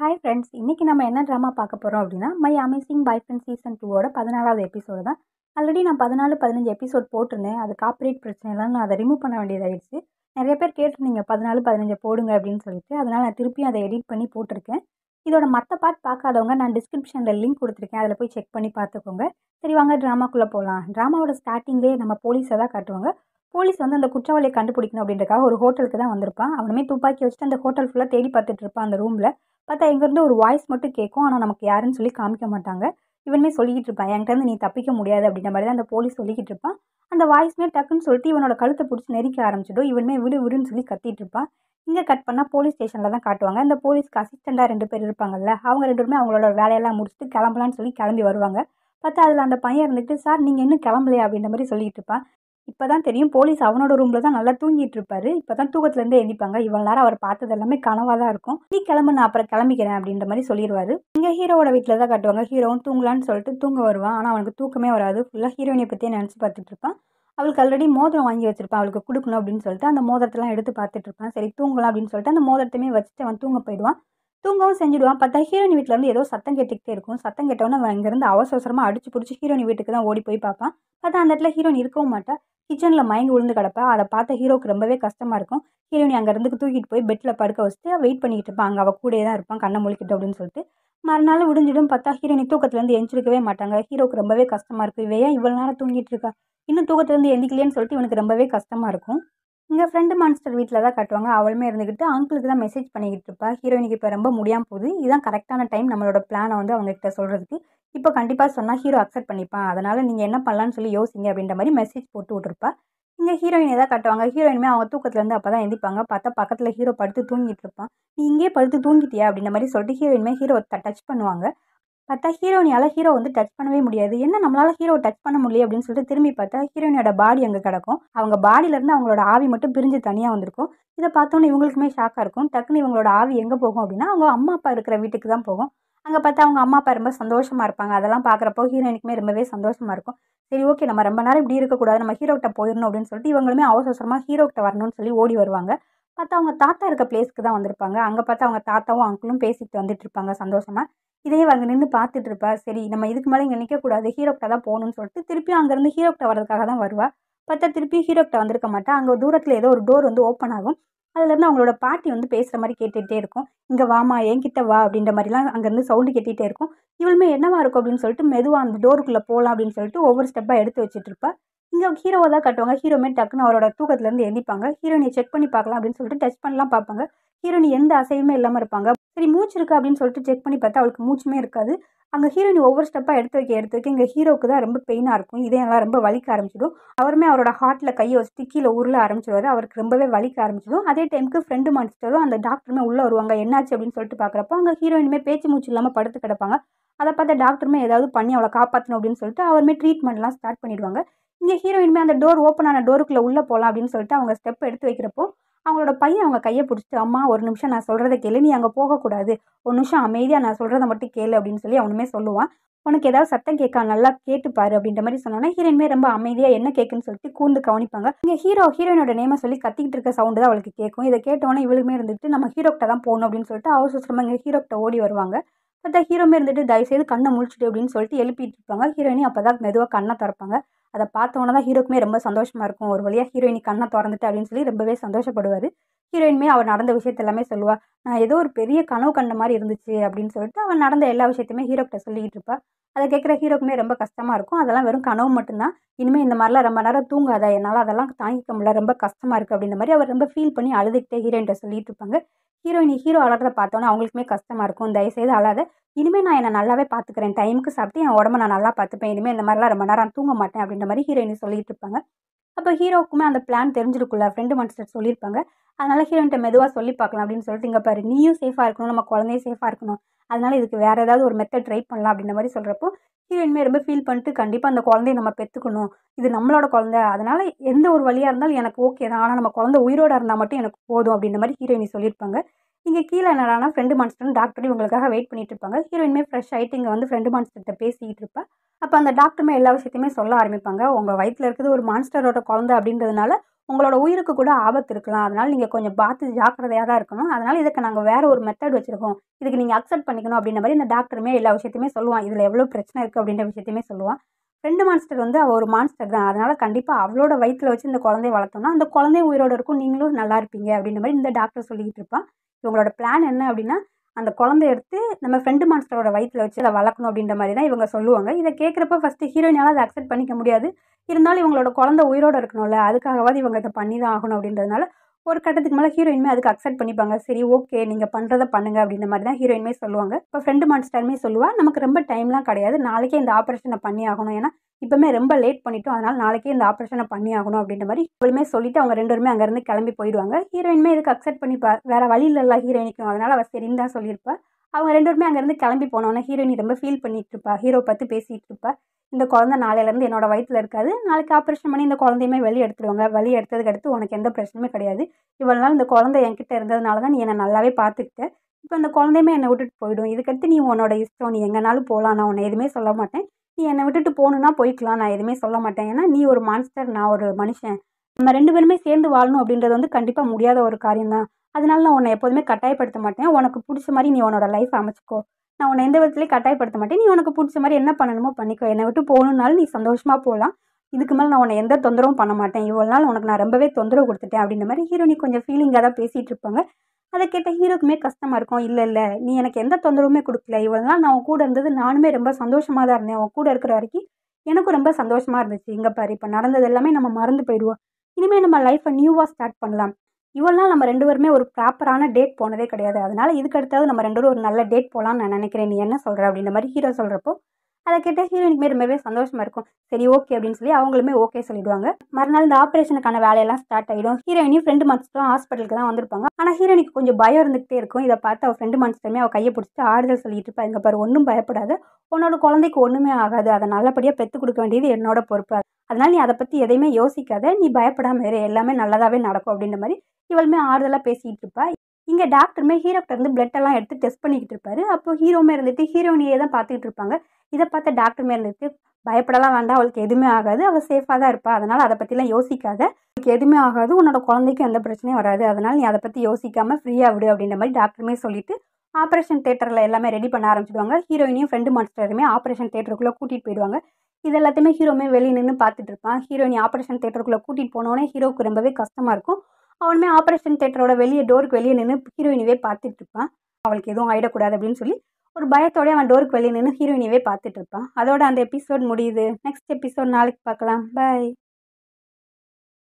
hi friends இன்றைக்கி நம்ம என்ன ட்ராமா பார்க்க போகிறோம் அப்படின்னா my amazing boyfriend season டூவோட பதினாலாவது எபிசோடு தான் ஆல்ரெடி நான் பதினாலு பதினஞ்சு எபிசோட் போட்டிருந்தேன் அது காப்பரேட் பிரச்சனைலாம் நான் அதை ரிமூவ் பண்ண வேண்டியதாகிடுச்சு நிறைய பேர் கேட்டிருந்தீங்க பதினாலு பதினஞ்சு போடுங்க அப்படின்னு சொல்லிட்டு அதனால் நான் திருப்பியும் அதை எடிட் பண்ணி போட்டிருக்கேன் இதோட மற்ற பார்ட் பார்க்காதவங்க நான் டிஸ்கிரிப்ஷனில் லிங்க் கொடுத்துருக்கேன் அதில் போய் செக் பண்ணி பார்த்துக்கோங்க சரி வாங்க ட்ராமாக்குள்ளே போகலாம் ட்ராமாவோட ஸ்டார்டிங்லேயே நம்ம போலீஸை தான் காட்டுவாங்க போலீஸ் வந்து அந்த குற்றவாளியை கண்டுபிடிக்கணும் அப்படின்றக்காக ஒரு ஹோட்டலுக்கு தான் வந்திருப்பான் அவனுமே துப்பாக்கி வச்சுட்டு அந்த ஹோட்டல் ஃபுல்லாக தேடி பார்த்துட்டு இருப்பான் அந்த ரூமில் பார்த்தா எங்கேருந்து ஒரு வாய்ஸ் மட்டும் கேட்கும் ஆனால் நமக்கு யாருன்னு சொல்லி காமிக்க மாட்டாங்க இவனுமே சொல்லிக்கிட்டு இருப்பான் என்கிட்ட நீ தப்பிக்க முடியாது அப்படின்ற மாதிரி தான் அந்த போலீஸ் சொல்லிக்கிட்டு இருப்பான் அந்த வாய்ஸ்மே டக்குன்னு சொல்லிட்டு இவனோட கழுத்தை பிடிச்சி நெருக்க ஆரம்பிச்சிடும் இவனுமே விடு விடுன்னு சொல்லி கத்திட்டு இருப்பான் இங்கே கட் பண்ணால் போலீஸ் ஸ்டேஷனில் தான் காட்டுவாங்க அந்த போலீஸ்க்கு அசிஸ்டண்ட்டாக ரெண்டு பேர் இருப்பாங்கல்ல அவங்க ரெண்டு பேருமே அவங்களோட வேலையெல்லாம் முடிச்சுட்டு கிளம்பலான்னு சொல்லி கிளம்பி வருவாங்க பார்த்தா அதில் அந்த பையன் இருந்துட்டு சார் நீங்கள் இன்னும் கிளம்பலையா அப்படின்ற மாதிரி சொல்லிட்டு இருப்பான் இப்போ தான் தெரியும் போலீஸ் அவனோட ரூமில் தான் நல்லா தூங்கிட்டு இருப்பாரு இப்போ தான் தூக்கத்துலேருந்து எழுந்திப்பாங்க இவ்வளோ நேரம் அவர் பார்த்தது எல்லாமே கனவாக தான் இருக்கும் நீ கிளம்பு நான் அப்புறம் கிளம்பிக்கிறேன் அப்படின்ற மாதிரி சொல்லிடுவாரு இங்கே ஹீரோவோட வீட்டில் தான் காட்டுவாங்க ஹீரோவும் தூங்கலான்னு சொல்லிட்டு தூங்க வருவான் ஆனால் அவனுக்கு தூக்கமே வராது ஃபுல்லாக ஹீரோயினை பற்றியே நினச்சி பார்த்துட்டு இருப்பான் அவளுக்கு ஆல்ரெடி மோதிரம் வாங்கி வச்சிருப்பான் அவளுக்கு கொடுக்கணும் அப்படின்னு சொல்லிட்டு அந்த மோதிரத்தெல்லாம் எடுத்து பார்த்துட்டு இருப்பான் சரி தூங்கலாம் அப்படின்னு சொல்லிட்டு அந்த மோதிரத்தையுமே வச்சுட்டு அவன் தூங்க போயிடுவான் தூங்கவும் செஞ்சுடுவான் பார்த்தா ஹீரோனி வீட்டில் வந்து ஏதோ சத்தம் கேட்டுக்கிட்டே இருக்கும் சத்தம் கேட்டவொன்னே அவன் இங்கேருந்து அவசரமாக அடிச்சு பிடிச்சி ஹீரோனி வீட்டுக்கு தான் ஓடி போய் பார்ப்பான் பார்த்தா அந்த இடத்துல ஹீரோயின் இருக்கவும் மாட்டேன் கிச்சனில் மயங்கி விழுந்து கிடப்பா அதை பார்த்த ஹீரோக்கு ரொம்பவே கஷ்டமாக இருக்கும் ஹீரோனி அங்கேருந்து தூக்கிட்டு போய் பெட்டில் படுக்க வச்சுட்டு வெயிட் பண்ணிக்கிட்டு இருப்பான் அங்கே அவள் கூடயே தான் இருப்பான் கண்ணை முழிக்கிட்டு அப்படின்னு சொல்லிட்டு மறுநாள் விடுஞ்சிடும் பார்த்தா ஹீரோனி தூக்கத்துலேருந்து எழுந்திருக்கவே மாட்டாங்க ஹீரோக்கு ரொம்பவே கஷ்டமாக இருக்கும் இவன் இவ்வளோ நேரம் தூங்கிட்டு இருக்கா இன்னும் தூக்கத்துலேருந்து எந்திக்கலையேன்னு சொல்லிட்டு இவனுக்கு ரொம்பவே கஷ்டமாக இருக்கும் எங்கள் ஃப்ரெண்டு மான்ஸ்டர் வீட்டில் தான் கட்டுவாங்க அவளுமே இருந்துக்கிட்டு அங்கிளுக்கு தான் மெசேஜ் பண்ணிக்கிட்டு இருப்பா ஹீரோயினுக்கு இப்போ ரொம்ப முடியாமல் போகுது இதுதான் கரெக்டான டைம் நம்மளோட பிளானை வந்து அவங்ககிட்ட சொல்கிறதுக்கு இப்போ கண்டிப்பாக சொன்னால் ஹீரோ அக்செப்ட் பண்ணிப்பான் அதனால் நீங்கள் என்ன பண்ணலான்னு சொல்லி யோசிங்க அப்படின்ற மாதிரி மெசேஜ் போட்டு விட்ருப்பா இங்கே ஹீரோயின் எதாவது கட்டுவாங்க ஹீரோயினுமே அவங்க தூக்கத்துலேருந்து அப்போ தான் எந்திப்பாங்க பார்த்தா பக்கத்தில் ஹீரோ படுத்து தூங்கிட்டு இருப்பான் நீ இங்கே படுத்து தூங்கிட்டியா அப்படின்ற மாதிரி சொல்லிட்டு ஹீரோயினுமே ஹீரோ டச் பண்ணுவாங்க பார்த்தா ஹீரோயினால ஹீரோ வந்து டச் பண்ணவே முடியாது என்ன நம்மளால ஹீரோ டச் பண்ண முடியல அப்படின்னு சொல்லிட்டு திரும்பி பார்த்தா ஹீரோயினோட பாடி அங்கே கிடக்கும் அவங்க பாடியிலேருந்து அவங்களோட ஆவி மட்டும் பிரிஞ்சு தனியாக வந்திருக்கும் இதை பார்த்தோன்னே இவங்களுக்குமே ஷாக்காக இருக்கும் டக்குன்னு இவங்களோட ஆவி எங்கே போகும் அப்படின்னா அவங்க அம்மா அப்பா இருக்கிற வீட்டுக்கு தான் போகும் அங்கே பார்த்தா அவங்க அம்மா அப்பா ரொம்ப சந்தோஷமாக இருப்பாங்க அதெல்லாம் பார்க்குறப்போ ஹீரோயினுக்குமே ரொம்பவே சந்தோஷமாக இருக்கும் சரி ஓகே நம்ம ரொம்ப நேரம் இப்படி இருக்கக்கூடாது நம்ம ஹீரோக்கிட்ட போயிடணும் அப்படின்னு சொல்லிட்டு இவங்களுமே அவசர அவசரமாக ஹீரோக்கிட்ட வரணும்னு சொல்லி ஓடி வருவாங்க பார்த்தா அவங்க தாத்தா இருக்க பிளேஸ்க்கு தான் வந்திருப்பாங்க அங்கே பார்த்தா அவங்க தாத்தாவும் அங்கிளும் பேசிட்டு வந்துட்டு இருப்பாங்க சந்தோஷமாக இதையே அங்கே நின்று பார்த்துட்டு இருப்பா சரி நம்ம இதுக்கு மேலே இங்கே நிற்கக்கூடாது ஹீரோக்கிட்ட தான் போகணும்னு சொல்லிட்டு திருப்பியும் அங்கேருந்து ஹீரோக்கிட்ட வர்றதுக்காக தான் வருவா பார்த்தா திருப்பி ஹீரோக்கிட்ட வந்திருக்க மாட்டா அங்கே தூரத்தில் ஏதோ ஒரு டோர் வந்து ஓப்பன் ஆகும் அதுலேருந்து அவங்களோட பாட்டி வந்து பேசுகிற மாதிரி கேட்டுகிட்டே இருக்கும் இங்கே வாமா என்கிட்ட வா அப்படின்ற மாதிரிலாம் அங்கேருந்து சவுண்டு கேட்டுகிட்டே இருக்கும் இவளுமே என்னவா இருக்கும் அப்படின்னு சொல்லிட்டு மெதுவாக அந்த டோருக்குள்ளே போகலாம் அப்படின்னு சொல்லிட்டு ஒவ்வொரு ஸ்டெப்பாக எடுத்து வச்சுட்டு இருப்பா இங்கே ஹீரோவாக தான் கட்டுவாங்க ஹீரோமே டக்குன்னு அவரோட தூக்கத்துலேருந்து எழுந்திப்பாங்க ஹீரோனை செக் பண்ணி பார்க்கலாம் அப்படின்னு சொல்லிட்டு டச் பண்ணலாம் பார்ப்பாங்க ஹீரோயின் எந்த அசைவுமே இல்லாமல் இருப்பாங்க சரி மூச்சு இருக்கா அப்படின்னு சொல்லிட்டு செக் பண்ணி பார்த்தா அவளுக்கு மூச்சுமே இருக்காது அங்கே ஹீரோயின் ஒவ்வொரு ஸ்டெப்பாக எடுத்து வைக்க எடுத்து வைக்க இங்கே ஹீரோக்கு தான் ரொம்ப பெயினாக இருக்கும் இதையெல்லாம் ரொம்ப வலிக்க ஆரம்பிச்சிடும் அவருமே அவரோட ஹார்ட்டில் கையை வச்சு கீழே உருள ஆரம்பிச்சிடுவார் அவருக்கு ரொம்பவே வலிக்க ஆரம்பிச்சிடும் அதே டைமுக்கு ஃப்ரெண்டு மாஸ்டரும் அந்த டாக்டருமே உள்ளே வருவாங்க என்னாச்சு அப்படின்னு சொல்லிட்டு பார்க்குறப்போ அங்கே ஹீரோயினுமே பேச்சு மூச்சு இல்லாமல் படுத்து கிடப்பாங்க அதை பார்த்தா டாக்டருமே ஏதாவது பண்ணி அவளை காப்பாற்றணும் அப்படின்னு சொல்லிட்டு அவருமே ட்ரீட்மெண்ட்லாம் ஸ்டார்ட் பண்ணிடுவாங்க இங்கே ஹீரோயினுமே அந்த டோர் ஓப்பன் ஆன டோருக்குள்ளே உள்ளே போகலாம் அப்படின்னு சொல்லிட்டு அவங்க ஸ்டெப் எடுத்து வைக்கிறப்போ அவங்களோட பையன் அவங்க கையை பிடிச்சிட்டு அம்மா ஒரு நிமிஷம் நான் சொல்கிறத கேளு நீ அங்கே போகக்கூடாது ஒரு நிமிஷம் அமைதியாக நான் சொல்கிறத மட்டும் கேளு அப்படின்னு சொல்லி அவனுமே சொல்லுவான் உனக்கு ஏதாவது சத்தம் கேட்க நல்லா கேட்டுப்பாரு அப்படின்ற மாதிரி சொன்னோன்னா ஹீரோயின்மே ரொம்ப அமைதியாக என்ன கேட்குன்னு சொல்லிட்டு கூர்ந்து கவனிப்பாங்க இங்கே ஹீரோ ஹீரோயினோட நேமை சொல்லி கத்திக்கிட்டு இருக்க சவுண்டு தான் அவளுக்கு கேட்கும் இதை கேட்டோன்னே இவளுமே இருந்துட்டு நம்ம ஹீரோக்கிட்ட தான் போகணும் அப்படின்னு சொல்லிட்டு அவசரமாக இங்கே ஹீரோக்கிட்ட ஓடி வருவாங்க பார்த்தா ஹீரோமே இருந்துட்டு தயவுசெய்து கண்ணை முழிச்சிட்டு அப்படின்னு சொல்லிட்டு எழுப்பிட்டு இருப்பாங்க ஹீரோயினி அப்போ தான் மெதுவாக கண்ணை திறப்பாங்க அதை பார்த்தோன்னே தான் ஹீரோக்குமே ரொம்ப சந்தோஷமாக இருக்கும் ஒரு வழியாக ஹீரோயினி கண்ணை திறந்துட்டு அப்படின்னு சொல்லி ரொம்பவே சந்தோஷப்படுவார் ஹீரோயினுமே அவள் நடந்த விஷயத்த எல்லாமே சொல்லுவாள் நான் ஏதோ ஒரு பெரிய கனவு கண்ட மாதிரி இருந்துச்சு அப்படின்னு சொல்லிட்டு அவன் நடந்த எல்லா விஷயத்தையுமே ஹீரோக்கிட்ட சொல்லிக்கிட்டு இருப்பாள் அதை கேட்குற ஹீரோக்குமே ரொம்ப கஷ்டமாக இருக்கும் அதெல்லாம் வெறும் கனவு மட்டும்தான் இனிமேல் இந்த மாதிரிலாம் ரொம்ப நேரம் தூங்காத என்னால் அதெல்லாம் தாங்கிக்க முடியல ரொம்ப கஷ்டமாக இருக்குது அப்படின்ற மாதிரி அவர் ரொம்ப ஃபீல் பண்ணி அழுதுகிட்டே ஹீரோயின்ட்ட சொல்லிட்டு இருப்பாங்க ஹீரோயின் ஹீரோ அழகிறத பார்த்தோன்னே அவங்களுக்குமே கஷ்டமாக இருக்கும் தயவுசெய்து அழாத இனிமேல் நான் என்னை நல்லாவே பார்த்துக்கிறேன் டைமுக்கு சாப்பிட்டு என் உடம்ப நான் நல்லா பார்த்துப்பேன் இனிமேல் இந்த மாதிரிலாம் ரொம்ப நேரம் தூங்க மாட்டேன் அப்படின்ற மாதிரி ஹீரோயின் சொல்லிகிட்டு இருப்பாங்க அப்போ ஹீரோவுக்குமே அந்த பிளான் தெரிஞ்சிருக்குல்ல ஃப்ரெண்டு மனசில் சொல்லியிருப்பாங்க அதனால் ஹீரோன்ட்ட மெதுவாக சொல்லி பார்க்கலாம் அப்படின்னு சொல்லிட்டு இங்கே பாரு நீயும் சேஃபாக இருக்கணும் நம்ம குழந்தையும் சேஃபாக இருக்கணும் அதனால இதுக்கு வேறு ஏதாவது ஒரு மெத்தட் ட்ரை பண்ணலாம் அப்படின்ற மாதிரி சொல்கிறப்போ ஹீரோயின்மே ரொம்ப ஃபீல் பண்ணிட்டு கண்டிப்பாக அந்த குழந்தைய நம்ம பெற்றுக்கணும் இது நம்மளோட குழந்தை அதனால் எந்த ஒரு வழியாக இருந்தாலும் எனக்கு ஓகே தான் ஆனால் நம்ம குழந்தை உயிரோட இருந்தால் மட்டும் எனக்கு போதும் அப்படின்ற மாதிரி ஹீரோயினி சொல்லியிருப்பாங்க இங்கே கீழே என்னடா ஃப்ரெண்டு மான்ஸ்டர்னு டாக்டரையும் உங்களுக்காக வெயிட் பண்ணிட்டு இருப்பாங்க ஹீரோயினுமே ஃப்ரெஷ் ஆகிட்டு இங்கே வந்து ஃப்ரெண்டு மான்ஸ்டர்கிட்ட பேசிக்கிட்டு இருப்பா அப்போ அந்த டாக்டருமே எல்லா விஷயத்தையுமே சொல்ல ஆரம்பிப்பாங்க உங்கள் வயிற்றில் இருக்குது ஒரு மான்ஸ்டரோட குழந்தை அப்படின்றதுனால உங்களோட உயிருக்கு கூட ஆபத்து இருக்கலாம் அதனால் நீங்கள் கொஞ்சம் பார்த்து ஜாக்கிரதையாக தான் இருக்கணும் அதனால் இதுக்கு நாங்கள் வேறு ஒரு மெத்தட் வச்சுருக்கோம் இதுக்கு நீங்கள் அக்செப்ட் பண்ணிக்கணும் அப்படின்ற மாதிரி இந்த டாக்டருமே எல்லா விஷயத்தையுமே சொல்லுவான் இதில் எவ்வளோ பிரச்சனை இருக்குது அப்படின்ற விஷயத்தையுமே சொல்லுவான் ரெண்டு மான்ஸ்டர் வந்து அவள் ஒரு மான்ஸ்டர் தான் அதனால் கண்டிப்பாக அவளோட வயிற்றில் வச்சு இந்த குழந்தைய வளர்த்தோம்னா அந்த குழந்தை உயிரோடு இருக்கும் நீங்களும் நல்லா இருப்பீங்க அப்படின்ற மாதிரி இந்த டாக்டர் சொல்லிக்கிட்டு இருப்பான் இவங்களோட பிளான் என்ன அப்படின்னா அந்த குழந்தைய எடுத்து நம்ம ஃப்ரெண்டு மான்ஸ்டரோட வயிற்றில் வச்சு அதை வளர்க்கணும் அப்படின்ற மாதிரி தான் இவங்க சொல்லுவாங்க இதை கேட்குறப்ப ஃபஸ்ட்டு ஹீரோயினால் அதை அக்செப்ட் பண்ணிக்க முடியாது இருந்தாலும் இவங்களோட குழந்தை உயிரோடு இருக்கணும்ல அதுக்காகவாது இவங்க இதை பண்ணி தான் ஆகணும் அப்படின்றதுனால ஒரு கட்டத்துக்கு மேலே ஹீரோயின்மே அதுக்கு அக்செப்ட் பண்ணிப்பாங்க சரி ஓகே நீங்கள் பண்ணுறத பண்ணுங்க அப்படின்ற மாதிரி தான் ஹீரோயின்மே சொல்லுவாங்க இப்போ ஃப்ரெண்டு மாஸ்டர்மே சொல்லுவா நமக்கு ரொம்ப டைம்லாம் கிடையாது நாளைக்கே இந்த ஆப்ரேஷனை பண்ணி ஆகணும் ஏன்னா இப்போமே ரொம்ப லேட் பண்ணிட்டோம் அதனால் நாளைக்கே இந்த ஆப்ரேஷனை பண்ணி ஆகணும் அப்படின்ற மாதிரி இவளுமே சொல்லிட்டு அவங்க ரெண்டு பேருமே அங்கேருந்து கிளம்பி போயிடுவாங்க ஹீரோயின்மே இதுக்கு அக்செப்ட் பண்ணிப்பா வேற வழியில் இல்லை ஹீரோயினிக்கும் அதனால் அவள் சரின்னு தான் சொல்லியிருப்பாள் அவங்க ரெண்டு பேருமே அங்கேருந்து கிளம்பி போனோன்னே ஹீரோயினி ரொம்ப ஃபீல் இருப்பா ஹீரோ பார்த்து பேசிகிட்டு இருப்பா இந்த குழந்தை நாளையிலேருந்து என்னோட வயிற்றில் இருக்காது நாளைக்கு ஆப்ரேஷன் பண்ணி இந்த குழந்தையுமே வெளியே எடுத்துருவாங்க வெளியே எடுத்ததுக்கு அடுத்து உனக்கு எந்த பிரச்சனையுமே கிடையாது இவ்வளோ நாள் இந்த குழந்தை என்கிட்ட இருந்ததுனால தான் நீ என்னை நல்லாவே பார்த்துக்கிட்ட இப்போ அந்த குழந்தையுமே என்னை விட்டுட்டு போயிடும் இதுக்கடுத்து நீ உன்னோட இஷ்டம் நீ எங்கேனாலும் போகலாம் நான் உன்னை எதுவுமே சொல்ல மாட்டேன் நீ என்னை விட்டுட்டு போகணுன்னா போய்க்கலாம் நான் எதுவுமே சொல்ல மாட்டேன் ஏன்னா நீ ஒரு மான்ஸ்டர் நான் ஒரு மனுஷன் நம்ம ரெண்டு பேருமே சேர்ந்து வாழணும் அப்படின்றது வந்து கண்டிப்பாக முடியாத ஒரு காரியம்தான் அதனால நான் உன்னை எப்போதுமே கட்டாயப்படுத்த மாட்டேன் உனக்கு பிடிச்ச மாதிரி நீ உன்னோட லைஃப் அமைச்சிக்கோ நான் உன்னை எந்த விதத்துலேயும் கட்டாயப்படுத்த மாட்டேன் நீ உனக்கு பிடிச்ச மாதிரி என்ன பண்ணணுமோ பண்ணிக்கோ என்னை விட்டு போகணுன்னாலும் நீ சந்தோஷமாக போகலாம் இதுக்கு மேலே நான் உன்னை எந்த தொந்தரவும் பண்ண மாட்டேன் இவ்வளோ நாள் உனக்கு நான் ரொம்பவே தொந்தரவு கொடுத்துட்டேன் அப்படின்ற மாதிரி ஹீரோனி கொஞ்சம் ஃபீலிங்காக தான் பேசிகிட்டு இருப்பாங்க அதை கேட்ட ஹீரோக்குமே கஷ்டமாக இருக்கும் இல்லை இல்லை நீ எனக்கு எந்த தொந்தரவுமே கொடுக்கல இவ்வளோ நாள் நான் உன் கூட இருந்தது நானுமே ரொம்ப சந்தோஷமாக தான் இருந்தேன் உன் கூட இருக்கிற வரைக்கும் எனக்கும் ரொம்ப சந்தோஷமாக இருந்துச்சு இங்கே பாரு இப்போ நடந்தது எல்லாமே நம்ம மறந்து போயிடுவோம் இனிமேல் நம்ம லைஃப்பை நியூவாக ஸ்டார்ட் பண்ணலாம் இவ்வளோ நாள் நம்ம ரெண்டு பேருமே ஒரு ப்ராப்பரான டேட் போனதே கிடையாது அதனால் இதுக்கடுத்தாவது நம்ம ரெண்டு பேரும் ஒரு நல்ல டேட் போகலான்னு நான் நினைக்கிறேன் நீ என்ன சொல்கிற அப்படின்ற மாதிரி ஹீரோ சொல்கிறப்போ அதை கேட்டால் ஹீரோயினுக்குமே ரொம்பவே சந்தோஷமாக இருக்கும் சரி ஓகே அப்படின்னு சொல்லி அவங்களுமே ஓகே சொல்லிடுவாங்க மறுநாள் இந்த ஆப்ரேஷனுக்கான வேலையெல்லாம் ஸ்டார்ட் ஆகிடும் ஹீரோயினையும் ஃப்ரெண்டு மான்ஸ்டரும் ஹாஸ்பிட்டலுக்கு தான் வந்திருப்பாங்க ஆனால் ஹீரோயினுக்கு கொஞ்சம் பயம் இருந்துகிட்டே இருக்கும் இதை பார்த்து அவள் ஃப்ரெண்டு மான்ஸ்டருமே அவள் கையை பிடிச்சிட்டு ஆறுதல் சொல்லிட்டு இருப்பாங்க எங்கள் பாரு ஒன்றும் பயப்படாது உன்னோட குழந்தைக்கு ஒன்றுமே ஆகாது அதை நல்லபடியாக பெற்று கொடுக்க வேண்டியது என்னோட பொறுப்பு அதனால் நீ அதை பற்றி எதையுமே யோசிக்காத நீ பயப்படாமல் இரு எல்லாமே நல்லதாகவே நடக்கும் அப்படின்ற மாதிரி இவளுமே ஆறுதலாக பேசிக்கிட்டு இருப்பா இங்கே டாக்டருமே ஹீரோக்கிட்ட இருந்து பிளட் எல்லாம் எடுத்து டெஸ்ட் பண்ணிக்கிட்டு இருப்பாரு அப்போ ஹீரோமே இருந்துட்டு ஹீரோனியே தான் பார்த்துக்கிட்டு இருப்பாங்க இதை பார்த்த டாக்டருமே இருந்துட்டு பயப்படலாம் வேண்டாம் அவளுக்கு எதுவுமே ஆகாது அவள் சேஃபாக தான் இருப்பா அதனால் அதை பற்றிலாம் யோசிக்காத அவளுக்கு எதுவுமே ஆகாது உன்னோட குழந்தைக்கும் எந்த பிரச்சனையும் வராது அதனால் நீ அதை பற்றி யோசிக்காமல் ஃப்ரீயாக விடு அப்படின்ற மாதிரி டாக்டருமே சொல்லிட்டு ஆப்ரேஷன் தேட்டரில் எல்லாமே ரெடி பண்ண ஆரம்பிச்சிடுவாங்க ஹீரோயினையும் ஃப்ரெண்டு மாஸ்டருமே ஆப்ரேஷன் தேட்டருக்குள்ளே கூட்டிகிட்டு போயிடுவாங்க இது எல்லாத்தையுமே ஹீரோமே வெளியே நின்று பார்த்துட்டு இருப்பான் ஹீரோயினி ஆப்ரேஷன் தேட்டருக்குள்ளே கூட்டிகிட்டு போனோடனே ஹீரோவுக்கு ரொம்பவே கஷ்டமாக இருக்கும் அவனுமே ஆப்ரேஷன் தேட்டரோட வெளியே டோருக்கு வெளியே நின்று ஹீரோயினிவே பார்த்துட்டு இருப்பான் அவளுக்கு எதுவும் ஆகிடக்கூடாது அப்படின்னு சொல்லி ஒரு பயத்தோடய அவன் டோருக்கு வெளியே நின்று ஹீரோயினியவே பார்த்துட்டு இருப்பான் அதோட அந்த எபிசோட் முடியுது நெக்ஸ்ட் எபிசோட் நாளைக்கு பார்க்கலாம் பாய்